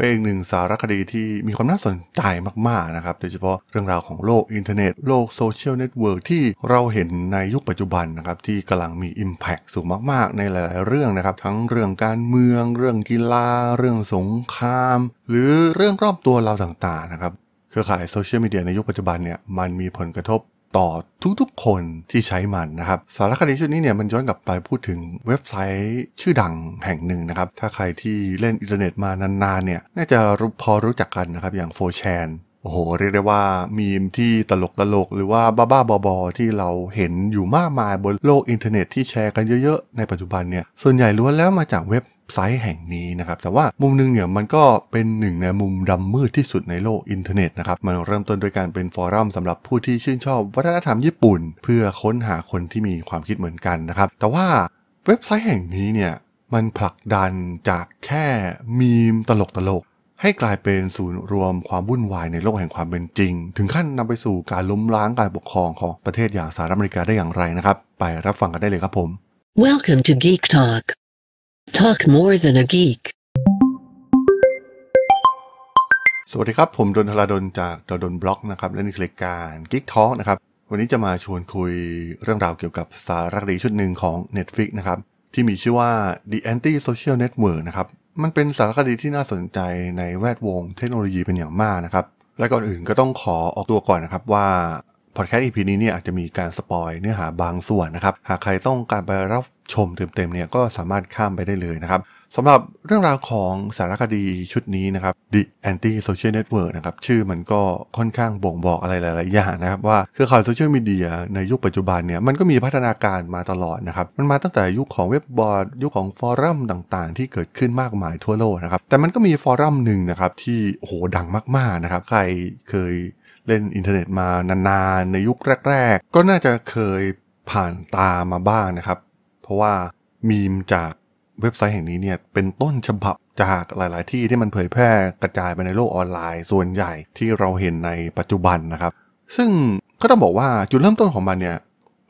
ป็นอีกหนึ่งสารคดีที่มีความน่าสนใจมากๆนะครับ โดยเฉพาะเรื่องราวของโลกอินเทอร์เน็ตโลกโซเชียลเน็ตเวิร์กที่เราเห็นในยุคปัจจุบันนะครับที่กำลังมี Impact สูงมาก ๆ ในหลายๆเรื่องนะครับทั้งเรื่องการเมืองเรื่องกีฬา เรื่องสงคราม หรือเรื่องรอบตัวเราต่างๆนะครับเครือข่ายโซเชียลมีเดียในยุคปัจจุบันเนี่ยมันมีผลกระทบต่อทุกๆคนที่ใช้มันนะครับ สารคดีชุดนี้เนี่ยมันย้อนกลับไปพูดถึงเว็บไซต์ชื่อดังแห่งหนึ่งนะครับ ถ้าใครที่เล่นอินเทอร์เน็ตมานานๆเนี่ยน่าจะพอรู้จักกันนะครับ อย่างโฟแชนโอ้โห เรียกได้ว่ามีมที่ตลกตลกหรือว่าบ้าบ้าบอๆที่เราเห็นอยู่มากมายบนโลกอินเทอร์เน็ตที่แชร์กันเยอะๆในปัจจุบันเนี่ยส่วนใหญ่ล้วนแล้วมาจากเว็บไซต์แห่งนี้นะครับ แต่ว่ามุมนึงเนี่ยมันก็เป็นหนึ่งในมุมดำมืดที่สุดในโลกอินเทอร์เน็ตนะครับมันเริ่มต้นโดยการเป็นฟอรัมสำหรับผู้ที่ชื่นชอบวัฒนธรรมญี่ปุ่น เพื่อค้นหาคนที่มีความคิดเหมือนกันนะครับแต่ว่าเว็บไซต์แห่งนี้เนี่ยมันผลักดันจากแค่มีมตลกตลกให้กลายเป็นศูนย์รวมความวุ่นวายในโลกแห่งความเป็นจริง ถึงขั้นนำไปสู่การล้มล้างการปกครองของประเทศอย่างสหรัฐอเมริกาได้อย่างไรนะครับ ไปรับฟังกันได้เลยครับผม Welcome to Geek Talk Talk more than a geek สวัสดีครับ ผมดนทลาดนจากดนบล็อกนะครับ และนี่คือรายการ Geek Talk นะครับ วันนี้จะมาชวนคุยเรื่องราวเกี่ยวกับสารคดีชุดหนึ่งของ Netflix นะครับ ที่มีชื่อว่า The Anti Social Network นะครับ มันเป็นสารคดีที่น่าสนใจในแวดวงเทคโนโลยีเป็นอย่างมากนะครับ และก่อนอื่นก็ต้องขอออกตัวก่อนนะครับว่าพอดแคสต์ EP นี้เนี่ยอาจจะมีการสปอยเนื้อหาบางส่วนนะครับ หากใครต้องการไปรับชมเต็มๆ เนี่ยก็สามารถข้ามไปได้เลยนะครับ สำหรับเรื่องราวของสารคดีชุดนี้นะครับ The Anti Social Network นะครับชื่อมันก็ค่อนข้างบ่งบอกอะไรหลายๆ อย่างนะครับว่าคือข่าวโซเชียลมีเดียในยุคปัจจุบันเนี่ยมันก็มีพัฒนาการมาตลอดนะครับ มันมาตั้งแต่ยุคของเว็บบอร์ดยุคของฟอรัมต่างๆ ที่เกิดขึ้นมากมายทั่วโลกนะครับแต่มันก็มีฟอรัมหนึ่งนะครับที่โหดังมากๆนะครับใครเคยเล่นอินเทอร์เน็ตมานานๆ ในยุคแรกๆ ก็น่าจะเคยผ่านตามาบ้างนะครับ เพราะว่ามีมจากเว็บไซต์แห่งนี้เนี่ยเป็นต้นฉบับจากหลายๆที่ที่มันเผยแพร่กระจายไปในโลกออนไลน์ ส่วนใหญ่ที่เราเห็นในปัจจุบันนะครับ ซึ่งก็ต้องบอกว่าจุดเริ่มต้นของมันเนี่ย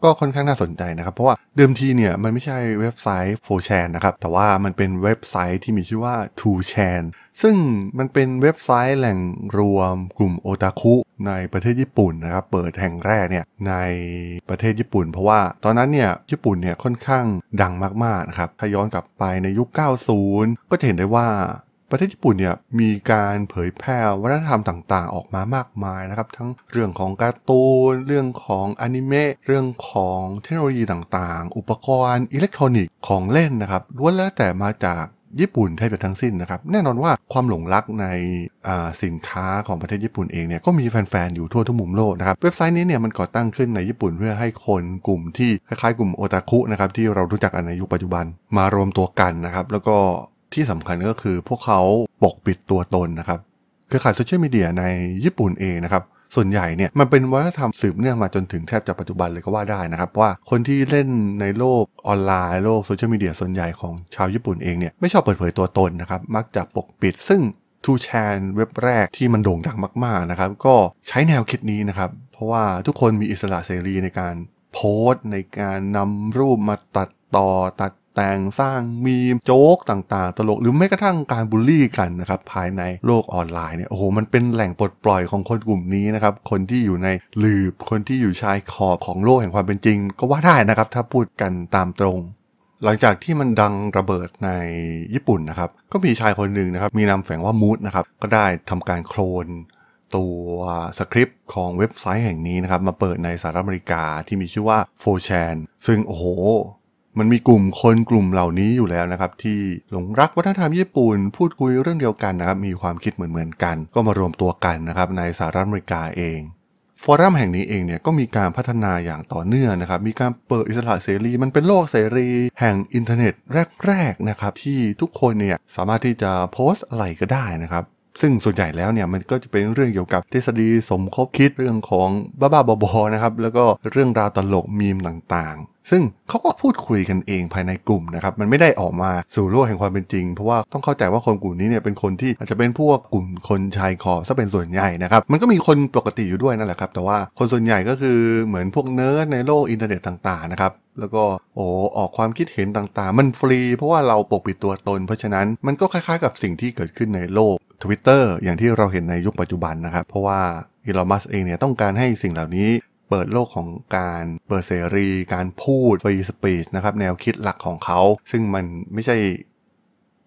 ก็ค่อนข้างน่าสนใจนะครับเพราะว่าเดิมทีเนี่ยมันไม่ใช่เว็บไซต์โฟแชนนะครับ แต่ว่ามันเป็นเว็บไซต์ที่มีชื่อว่า t ูแชนซึ่งมันเป็นเว็บไซต์แหล่งรวมกลุ่มโอตาคุในประเทศญี่ปุ่นนะครับ เปิดแห่งแรกเนี่ยในประเทศญี่ปุ่น เพราะว่าตอนนั้นเนี่ยญี่ปุ่นเนี่ยค่อนข้างดังมากๆนะครับถ้าย้อนกลับไปในยุค 90 ก็จะเห็นได้ว่าประเทศญี่ปุ่นเนี่ย มีการเผยแพร่วัฒนธรรมต่าง ๆ ออกมามากมายนะครับทั้งเรื่องของการ์ตูนเรื่องของอนิเมะเรื่องของเทคโนโลยีต่างๆ อุปกรณ์อิเล็กทรอนิกส์ของเล่นนะครับล้วนแล้วแต่มาจากญี่ปุ่นแทบจะทั้งสิ้นนะครับแน่นอนว่าความหลงรักในสินค้าของประเทศญี่ปุ่นเองเนี่ยก็มีแฟนๆอยู่ทั่วทุกมุมโลกนะครับเว็บไซต์นี้เนี่ยมันก่อตั้งขึ้นในญี่ปุ่นเพื่อให้คนกลุ่มที่คล้ายๆกลุ่มโอตาคุนะครับที่เรารู้จักกันในยุคปัจจุบันมารวมตัวกันนะครับแล้วก็ที่สำคัญก็คือพวกเขาปกปิดตัวตนนะครับเครือข่ายโซเชียลมีเดียในญี่ปุ่นเองนะครับ ส่วนใหญ่เนี่ย มันเป็นวัฒนธรรมสืบเนื่องมาจนถึงแทบจะปัจจุบันเลยก็ว่าได้นะครับว่าคนที่เล่นในโลกออนไลน์โลกโซเชียลมีเดียส่วนใหญ่ของชาวญี่ปุ่นเองเนี่ย ไม่ชอบเปิดเผยตัวตนนะครับมักจะปกปิดซึ่งทูแชนเว็บแรกที่มันโด่งดังมากๆนะครับก็ใช้แนวคิดนี้นะครับเพราะว่าทุกคนมีอิสระเสรีในการโพสต์ในการนำรูปมาตัดต่อตัดแต่งสร้างมีโจ๊กต่างๆ ตลก หรือแม้กระทั่งการบูลลี่ กันนะครับภายในโลกออนไลน์เนี่ยโอ้โหมันเป็นแหล่งปลดปล่อยของคนกลุ่มนี้นะครับ คนที่อยู่ในหลืบคนที่อยู่ชายขอบของโลกแห่งความเป็นจริง ก็ว่าได้นะครับถ้าพูดกันตามตรง หลังจากที่มันดังระเบิดในญี่ปุ่นนะครับ ก็มีชายคนหนึ่งนะครับ มีนามแฝงว่ามูดนะครับก็ได้ทำการโคลนตัวสคริปต์ของเว็บไซต์แห่งนี้นะครับ มาเปิดในสหรัฐอเมริกาที่มีชื่อว่าโฟ h a นซึ่งโอ้โหมันมีกลุ่มคนกลุ่มเหล่านี้อยู่แล้วนะครับ ที่หลงรักวัฒนธรรมญี่ปุ่นพูดคุยเรื่องเดียวกันนะครับ มีความคิดเหมือนๆกัน ก็มารวมตัวกันนะครับในสหรัฐอเมริกาเองฟอรัมแห่งนี้เองเนี่ยก็มีการพัฒนาอย่างต่อเนื่องนะครับ มีการเปิดอิสระเสรี มันเป็นโลกเสรี แห่งอินเทอร์เน็ตแรกๆนะครับ ที่ทุกคนเนี่ยสามารถที่จะโพสต์อะไรก็ได้นะครับ ซึ่งส่วนใหญ่แล้วเนี่ยมันก็จะเป็นเรื่องเกี่ยวกับทฤษฎีสมคบคิดเรื่องของบ้าๆบอๆนะครับแล้วก็เรื่องราวตลกมีมต่างซึ่งเขาก็พูดคุยกันเองภายในกลุ่มนะครับมันไม่ได้ออกมาสู่โลกแห่งความเป็นจริง เพราะว่าต้องเข้าใจว่าคนกลุ่มนี้เนี่ยเป็นคนที่อาจจะเป็นพวกกลุ่มคนชายขอบซะเป็นส่วนใหญ่นะครับมันก็มีคนปกติอยู่ด้วยนั่นแหละครับ แต่ว่าคนส่วนใหญ่ก็คือเหมือนพวกเนิร์ดในโลกอินเทอร์เน็ตต่างๆนะครับแล้วก็โอ้ออกความคิดเห็นต่างๆ มันฟรี เพราะว่าเราปกปิดตัวตน เพราะฉะนั้นมันก็คล้ายๆกับสิ่งที่เกิดขึ้นในโลก Twitter อย่างที่เราเห็นในยุคปัจจุบันนะครับ เพราะว่าอีลอมัสเองเนี่ยต้องการให้สิ่งเหล่านี้เปิดโลกของการเปิดเสรีการพูดฟรีสปีชนะครับแนวคิดหลักของเขาซึ่งมันไม่ใช่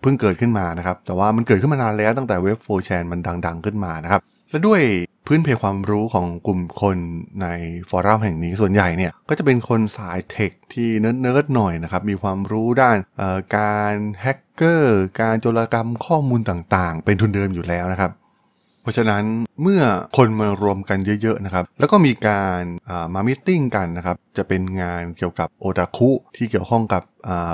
เพิ่งเกิดขึ้นมานะครับ แต่ว่ามันเกิดขึ้นมานานแล้วตั้งแต่เว็บโฟแชนมันดังๆ ขึ้นมานะครับ และด้วยพื้นเพความรู้ของกลุ่มคนในฟอรัมแห่งนี้ส่วนใหญ่เนี่ย ก็จะเป็นคนสายเทคที่เนิร์ดๆหน่อยนะครับ มีความรู้ด้านการแฮกเกอร์การโจรกรรมข้อมูลต่าง ๆ เป็นทุนเดิมอยู่แล้วนะครับราะฉะนั้นเมื่อคนมารวมกันเยอะๆนะครับ แล้วก็มีการมามิทติ้งกันนะครับ จะเป็นงานเกี่ยวกับโอตาคุที่เกี่ยวข้องกับ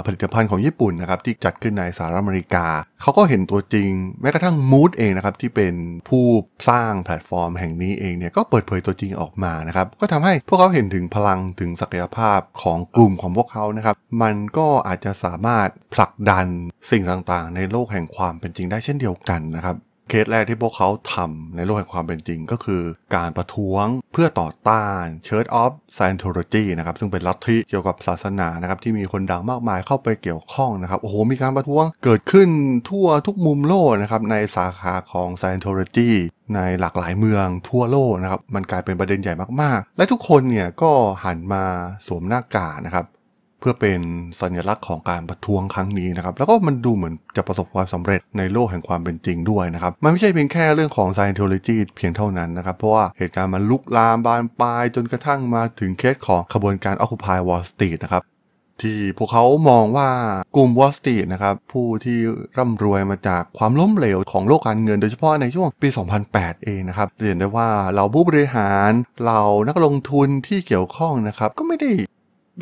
ผลิตภัณฑ์ของญี่ปุ่นนะครับ ที่จัดขึ้นในสหรัฐอเมริกา เขาก็เห็นตัวจริงแม้กระทั่งมูดเองนะครับ ที่เป็นผู้สร้างแพลตฟอร์มแห่งนี้เองเนี่ยก็เปิดเผยตัวจริงออกมานะครับ ก็ทำให้พวกเขาเห็นถึงพลังถึงศักยภาพของกลุ่มของพวกเขานะครับ มันก็อาจจะสามารถผลักดันสิ่งต่างๆ ในโลกแห่งความเป็นจริงได้เช่นเดียวกันนะครับเคสแรกที่พวกเขาทำในโลกแห่งความเป็นจริงก็คือการประท้วงเพื่อต่อต้าน Church of Scientology นะครับซึ่งเป็นลัทธิเกี่ยวกับศาสนานะครับที่มีคนดังมากมายเข้าไปเกี่ยวข้องนะครับโอ้โหมีการประท้วงเกิดขึ้นทั่วทุกมุมโลกนะครับในสาขาของ Scientology ในหลากหลายเมืองทั่วโลกนะครับมันกลายเป็นประเด็นใหญ่มากๆ และทุกคนเนี่ยก็หันมาสวมหน้ากากนะครับเพื่อเป็นสัญลักษณ์ของการประท้วงครั้งนี้นะครับ แล้วก็มันดูเหมือนจะประสบความสำเร็จในโลกแห่งความเป็นจริงด้วยนะครับ มันไม่ใช่เพียงแค่เรื่องของไซน์เทโลจีเพียงเท่านั้นนะครับ เพราะว่าเหตุการณ์มันลุกลามบานปลายจนกระทั่งมาถึงเคสของขบวนการอ c ค u p y Wall สต r ี e นะครับที่พวกเขามองว่า กลุ่มวอสตีนะครับ ผู้ที่ร่ำรวยมาจากความล้มเหลวของโลกการเงินโดยเฉพาะในช่วงปี2008เองนะครับเห็นได้ว่าเราผู้บริหารเรานักลงทุนที่เกี่ยวข้องนะครับก็ไม่ได้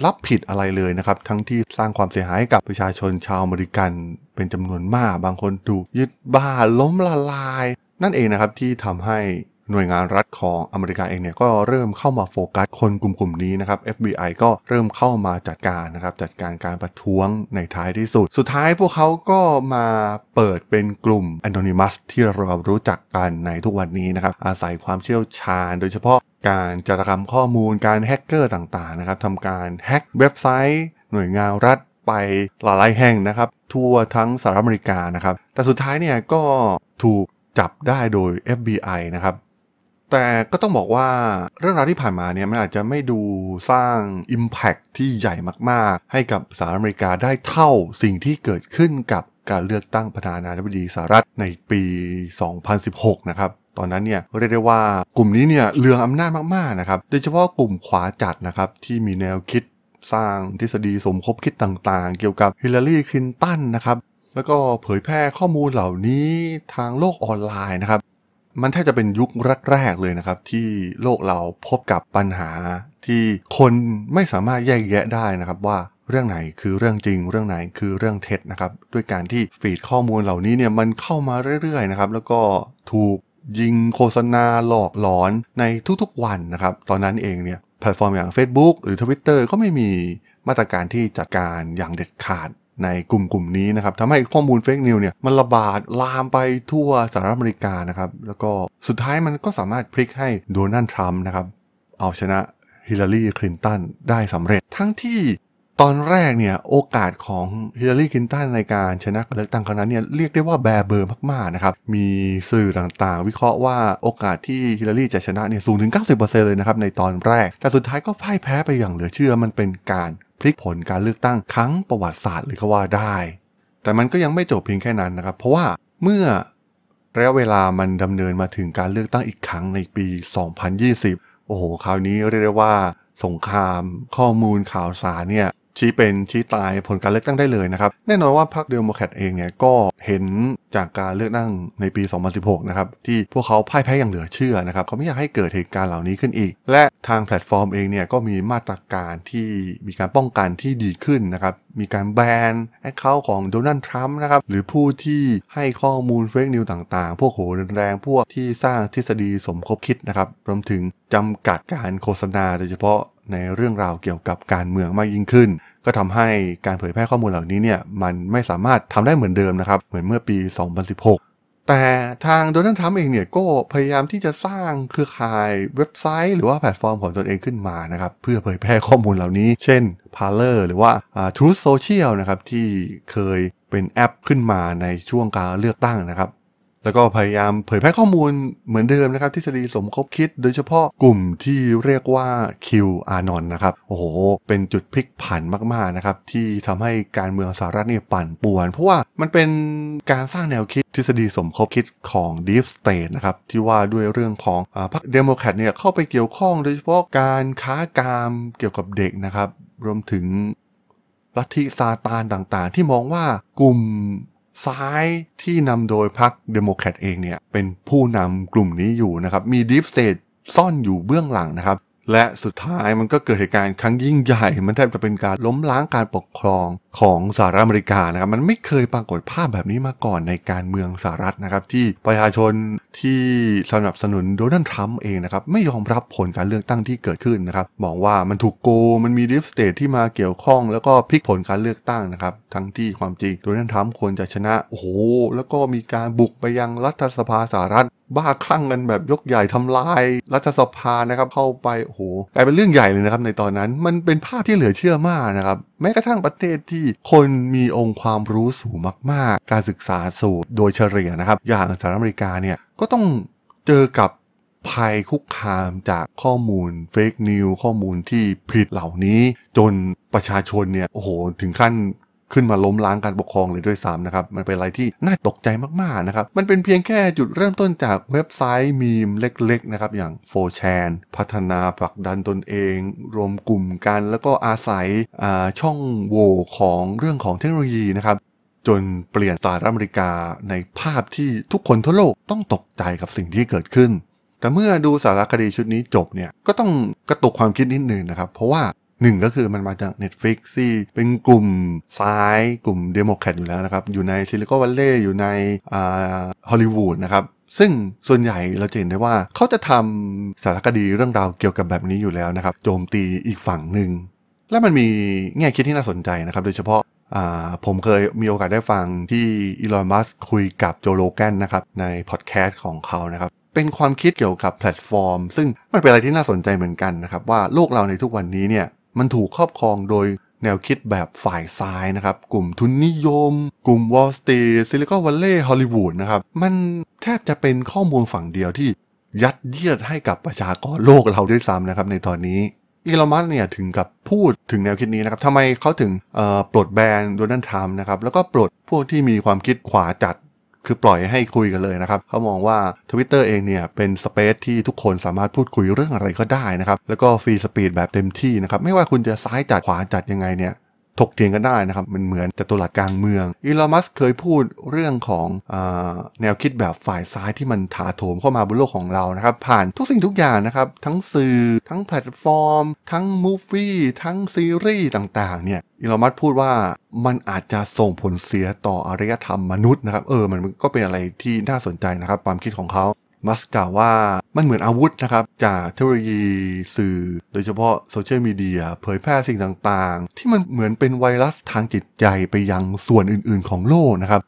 รับผิดอะไรเลยนะครับ ทั้งที่สร้างความเสียหายกับประชาชนชาวอเมริกัน เป็นจำนวนมากบางคนถูก ยึดบ้านล้มละลาย นั่นเองนะครับที่ทำให้หน่วยงานรัฐของอเมริกาเองเนี่ยก็เริ่มเข้ามาโฟกัสคนกลุ่มๆนี้นะครับ FBI ก็เริ่มเข้ามาจัดการนะครับ จัดการการประท้วงในท้ายที่สุด สุดท้ายพวกเขาก็มาเปิดเป็นกลุ่ม Anonymous ที่เรารู้จักกันในทุกวันนี้นะครับ อาศัยความเชี่ยวชาญโดยเฉพาะการจารกรรมข้อมูลการแฮกเกอร์ต่างๆนะครับทำการแฮกเว็บไซต์หน่วยงานรัฐไปหลายแห่งนะครับ ทั่วทั้งสหรัฐอเมริกานะครับแต่สุดท้ายเนี่ยก็ถูกจับได้โดย FBI นะครับแต่ก็ต้องบอกว่าเรื่องราวที่ผ่านมาเนี่ยมันอาจจะไม่ดูสร้าง Impact ที่ใหญ่มากๆ ให้กับสหรัฐอเมริกาได้เท่าสิ่งที่เกิดขึ้นกับการเลือกตั้งประธานาธิบดีสหรัฐในปี 2016นะครับตอนนั้นเนี่ยเรียกได้ว่ากลุ่มนี้เนี่ยเลืองอำนาจมากๆนะครับโดยเฉพาะกลุ่มขวาจัดนะครับที่มีแนวคิดสร้างทฤษฎีสมคบคิดต่างๆเกี่ยวกับฮิลลารีคลินตันนะครับแล้วก็เผยแพร่ข้อมูลเหล่านี้ทางโลกออนไลน์นะครับมันแทบจะเป็นยุคแรกๆเลยนะครับที่โลกเราพบกับปัญหาที่คนไม่สามารถแยกแยะได้นะครับ ว่าเรื่องไหนคือเรื่องจริง เรื่องไหนคือเรื่องเท็จนะครับด้วยการที่ฟีดข้อมูลเหล่านี้เนี่ยมันเข้ามาเรื่อยๆนะครับแล้วก็ถูกยิงโฆษณาหลอกหลอนในทุกๆวันนะครับตอนนั้นเองเนี่ยแพลตฟอร์มอย่าง Facebook หรือ Twitter ก็ไม่มีมาตรการที่จัดการอย่างเด็ดขาดในกลุ่มกลุ่มนี้นะครับทำให้ข้อมูลเฟกนิวเนี่ยมันระบาดลามไปทั่วสหรัฐอเมริกานะครับ แล้วก็สุดท้ายมันก็สามารถพลิกให้โดนัลด์ทรัมป์นะครับ เอาชนะฮิลลารีคลินตันได้สำเร็จทั้งที่ตอนแรกเนี่ยโอกาสของฮิลลารีคลินตันในการชนะเลือกตั้งครั้งนั้นเนี่ยเรียกได้ว่าแบเบอร์มากๆนะครับ มีสื่อต่างๆวิเคราะห์ว่าโอกาสที่ฮิลลารีจะชนะเนี่ยสูงถึง90%เลยนะครับในตอนแรกแต่สุดท้ายก็พ่ายแพ้ไปอย่างเหลือเชื่อมันเป็นการพลิกผลการเลือกตั้งครั้งประวัติศาสตร์เลยก็ว่าได้ แต่มันก็ยังไม่จบเพียงแค่นั้นนะครับ เพราะว่าเมื่อระยะเวลามันดำเนินมาถึงการเลือกตั้งอีกครั้งในปี 2020 โอ้โห คราวนี้เรียกได้ว่า สงครามข้อมูลข่าวสารเนี่ยชี้เป็นชี้ตายผลการเลือกตั้งได้เลยนะครับ แน่นอนว่าพรรคเดโมแครตเองเนี่ยก็เห็นจากการเลือกตั้งในปี 2016 นะครับ ที่พวกเขาพ่ายแพ้อย่างเหลือเชื่อนะครับเขาไม่อยากให้เกิดเหตุการณ์เหล่านี้ขึ้นอีก และทางแพลตฟอร์มเองเนี่ยก็มีมาตรการที่มีการป้องกันที่ดีขึ้นนะครับมีการแบนแอคเคาท์ของโดนัลด์ทรัมป์นะครับหรือผู้ที่ให้ข้อมูลเฟกนิวต่างๆ พวกโหรแรงพวกที่สร้างทฤษฎีสมคบคิดนะครับรวมถึงจำกัดการโฆษณาโดยเฉพาะในเรื่องราวเกี่ยวกับการเมืองมากยิ่งขึ้น ก็ทำให้การเผยแพร่ข้อมูลเหล่านี้เนี่ยมันไม่สามารถทำได้เหมือนเดิมนะครับ เหมือนเมื่อปี 2016 แต่ทางโดนัลด์ทรัมป์เองเนี่ยก็ พยายามที่จะสร้างเครือข่ายเว็บไซต์ หรือว่าแพลตฟอร์มของตนเองขึ้นมานะครับ เพื่อเผยแพร่ข้อมูลเหล่านี้ เช่น p a r l e r หรือว่า Truth Social นะครับ ที่เคยเป็นแอปขึ้นมาในช่วงการเลือกตั้งนะครับแล้วก็พยายามเผยแพร่ข้อมูลเหมือนเดิมนะครับทฤษฎีสมคบคิดโดยเฉพาะกลุ่มที่เรียกว่าคิวอานอนนะครับ โอ้โห เป็นจุดพลิกผันมาก ๆ นะครับ ที่ทำให้การเมืองสหรัฐเนี่ยปั่นป่วน เพราะว่ามันเป็นการสร้างแนวคิดทฤษฎีสมคบคิดของ Deep State นะครับ ที่ว่าด้วยเรื่องของอพรรคเดโมแครตเนี่ยเข้าไปเกี่ยวข้องโดยเฉพาะการค้ากามเกี่ยวกับเด็กนะครับรวมถึงลัทธิซาตานต่างๆ ที่มองว่ากลุ่มซ้ายที่นำโดยพรรคเดโมแครตเองเนี่ย เป็นผู้นำกลุ่มนี้อยู่นะครับ มีดีฟสเตทซ่อนอยู่เบื้องหลังนะครับและสุดท้ายมันก็เกิดเหตุการณ์ครั้งยิ่งใหญ่ มันแทบจะเป็นการล้มล้างการปกครองของสหรัฐอเมริกานะครับ มันไม่เคยปรากฏภาพแบบนี้มาก่อนในการเมืองสหรัฐนะครับ ที่ประชาชนที่สนับสนุนโดนัลด์ทรัมป์เองนะครับไม่ยอมรับผลการเลือกตั้งที่เกิดขึ้นนะครับ มองว่ามันถูกโกงมันมีดิฟสเตทที่มาเกี่ยวข้อง แล้วก็พลิกผลการเลือกตั้งนะครับ ทั้งที่ความจริงโดนัลด์ทรัมป์ควรจะชนะ โอ้โห แล้วก็มีการบุกไปยังรัฐสภาสหรัฐบ้าคลั่งกันแบบยกใหญ่ทำลายรัฐสภานะครับเข้าไป โอ้โหกลายเป็นเรื่องใหญ่เลยนะครับในตอนนั้นมันเป็นภาพที่เหลือเชื่อมากนะครับ แม้กระทั่งประเทศที่คนมีองค์ความรู้สูงมาก ๆ การศึกษาสูงโดยเฉลี่ยนะครับ อย่างสหรัฐอเมริกาเนี่ย ก็ต้องเจอกับภัยคุกคามจากข้อมูลเฟกนิวข้อมูลที่ผิดเหล่านี้ จนประชาชนเนี่ยโอ้โหถึงขั้นขึ้นมาล้มล้างการปกครองเลยด้วยซ้ำนะครับ มันเป็นอะไรที่น่าตกใจมากๆนะครับ มันเป็นเพียงแค่จุดเริ่มต้นจากเว็บไซต์มีมเล็ก ๆ นะครับ อย่างโฟแชนพัฒนาผลักดันตนเอง รวมกลุ่มกัน แล้วก็อาศัยช่องโหว่ของเรื่องของเทคโนโลยีนะครับ จนเปลี่ยนสหรัฐอเมริกาในภาพที่ทุกคนทั่วโลกต้องตกใจกับสิ่งที่เกิดขึ้น แต่เมื่อดูสารคดีชุดนี้จบเนี่ยก็ต้องกระตุกความคิดนิดนึงนะครับ เพราะว่าหนึ่งก็คือมันมาจาก Netflix ที่เป็นกลุ่มซ้ายกลุ่มเดโมแครตอยู่แล้วนะครับ อยู่ในซิลิคอนวัลเลย์อยู่ในฮอลลีวูดนะครับ ซึ่งส่วนใหญ่เราจะเห็นได้ว่าเขาจะทำสารคดีเรื่องราวเกี่ยวกับแบบนี้อยู่แล้วนะครับ โจมตีอีกฝั่งหนึ่ง และมันมีแง่คิดที่น่าสนใจนะครับ โดยเฉพาะผมเคยมีโอกาสได้ฟังที่อีลอนมัสคุยกับโจโลแกนนะครับ ในพอดแคสต์ของเขานะครับเป็นความคิดเกี่ยวกับแพลตฟอร์มซึ่งมันเป็นอะไรที่น่าสนใจเหมือนกันนะครับว่าโลกเราในทุกวันนี้เนี่ยมันถูกครอบครองโดยแนวคิดแบบฝ่ายซ้ายนะครับ กลุ่มทุนนิยม กลุ่มวอลสตีซิลิคอนวัลเลย์ฮอลลีวูดนะครับ มันแทบจะเป็นข้อมูลฝั่งเดียวที่ยัดเยียดให้กับประชากรโลกเราด้วยซ้ำนะครับในตอนนี้อีลอมัสเนี่ยถึงกับพูดถึงแนวคิดนี้นะครับ ทำไมเขาถึงปลดแบนโดนัลด์ทรัมป์นะครับ แล้วก็ปลดพวกที่มีความคิดขวาจัดคือปล่อยให้คุยกันเลยนะครับ เขามองว่า Twitter เองเนี่ย เป็นสเปซที่ทุกคนสามารถพูดคุยเรื่องอะไรก็ได้นะครับ แล้วก็ฟรีสปีดแบบเต็มที่นะครับ ไม่ว่าคุณจะซ้ายจัดขวาจัดยังไงเนี่ยถกเถียงกันได้นะครับ มันเหมือนจตุรัสกลางเมือง อีลอนมัสเคยพูดเรื่องของอแนวคิดแบบฝ่ายซ้ายที่มันถาโถมเข้ามาบนโลกของเรานะครับ ผ่านทุกสิ่งทุกอย่างนะครับ ทั้งสื่อทั้งแพลตฟอร์ม ทั้งมูฟวี่ทั้งซีรีส์ต่างๆเนี่ยอีลอนมัสพูดว่ามันอาจจะส่งผลเสียต่ออารยธรรมมนุษย์นะครับเออมันก็เป็นอะไรที่น่าสนใจนะครับความคิดของเขามัสกล่าวว่ามันเหมือนอาวุธนะครับ จากเทคโนโลยีสื่อ โดยเฉพาะโซเชียลมีเดียเผยแพร่สิ่งต่างๆ ที่มันเหมือนเป็นไวรัสทางจิตใจไปยังส่วนอื่นๆของโลกนะครับ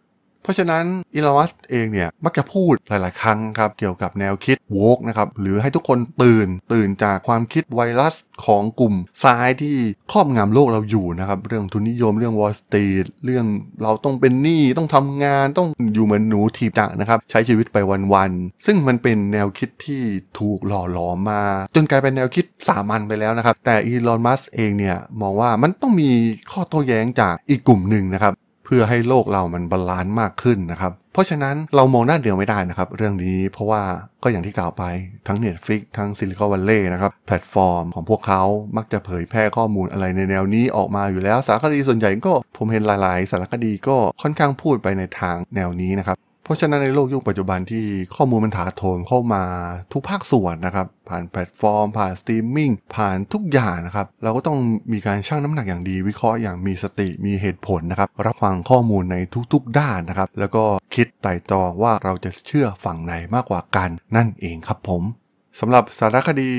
เพราะฉะนั้นอีลนมัสเองเนี่ย มักจะพูดหลาย ๆ ครั้งครับ เกี่ยวกับแนวคิดโวกนะครับ หรือให้ทุกคนตื่นตื่นจากความคิดไวรัสของกลุ่มซ้ายที่ครอบงำโลกเราอยู่นะครับ เรื่องทุนนิยมเรื่องวอลสตรีทเรื่องเราต้องเป็นหนี้ต้องทำงานต้องอยู่เหมือนหนูทีบจกนะครับ ใช้ชีวิตไปวัน ๆ ซึ่งมันเป็นแนวคิดที่ถูกหล่อหลอมมาจนกลายเป็นแนวคิดสามัญไปแล้วนะครับแต่อีลอนมัสเองเนี่ยมองว่ามันต้องมีข้อโต้แย้งจากอีกกลุ่มหนึ่งนะครับเพื่อให้โลกเรา มันบาลานซ์มากขึ้นนะครับ เพราะฉะนั้นเรามองด้านเดียวไม่ได้นะครับ เรื่องนี้เพราะว่าก็อย่างที่กล่าวไปทั้ง Netflix ทั้ง Silicon Valley นะครับ แพลตฟอร์มของพวกเขามักจะเผยแพร่ข้อมูลอะไรในแนวนี้ออกมาอยู่แล้วสารคดีส่วนใหญ่ก็ผมเห็นหลายๆ สารคดีก็ค่อนข้างพูดไปในทางแนวนี้นะครับเพราะฉะนั้นในโลกยุคปัจจุบันที่ข้อมูลมันถาโถมเข้ามาทุกภาคส่วนนะครับผ่านแพลตฟอร์ม ผ่านสตรีมมิ่ง ผ่านทุกอย่างนะครับเราก็ต้องมีการชั่งน้ำหนักอย่างดีวิเคราะห์อย่างมีสติมีเหตุผลนะครับรับฟังข้อมูลในทุกๆด้านนะครับแล้วก็คิดไต่ตรองว่าเราจะเชื่อฝั่งไหนมากกว่ากัน นั่นเองครับผมสำหรับสารคดี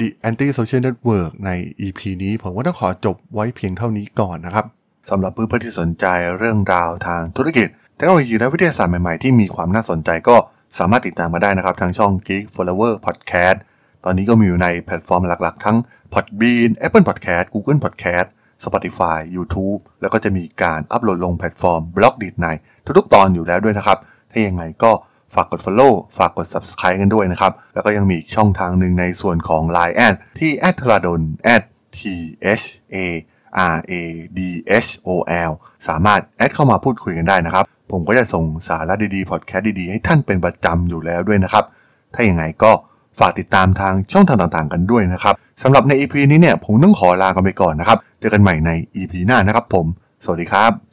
The Anti-Social Network ใน EP นี้ผมก็ต้องขอจบไว้เพียงเท่านี้ก่อนนะครับสำหรับเพื่อนๆที่สนใจเรื่องราวทางธุรกิจเทคโนโลยีและวิทยาศาสตร์ใหม่ ๆ ที่มีความน่าสนใจก็สามารถติดตามมาได้นะครับ ทางช่อง Geek Flower Podcast ตอนนี้ก็มีอยู่ในแพลตฟอร์มหลัก ๆ ทั้ง Podbean Apple Podcast Google Podcast Spotify YouTube แล้วก็จะมีการอัปโหลดลงแพลตฟอร์มบล็อกดีดในทุกๆตอนอยู่แล้วด้วยนะครับ ถ้ายังไงก็ฝากกด Follow ฝากกด Subscribe กันด้วยนะครับ แล้วก็ยังมีช่องทางหนึ่งในส่วนของ Line แอดที่ a d t h r a d o n t h a r a d s o l สามารถแอดเข้ามาพูดคุยกันได้นะครับ ผมก็จะส่งสาระดีๆ พอดแคสต์ดีๆ ให้ท่านเป็นประจำอยู่แล้วด้วยนะครับ ถ้าอย่างไงก็ฝากติดตามทางช่องทางต่าง ๆ กันด้วยนะครับ สำหรับใน EP นี้เนี่ยผมต้องขอลากันไปก่อนนะครับ เจอกันใหม่ใน EP หน้านะครับผม สวัสดีครับ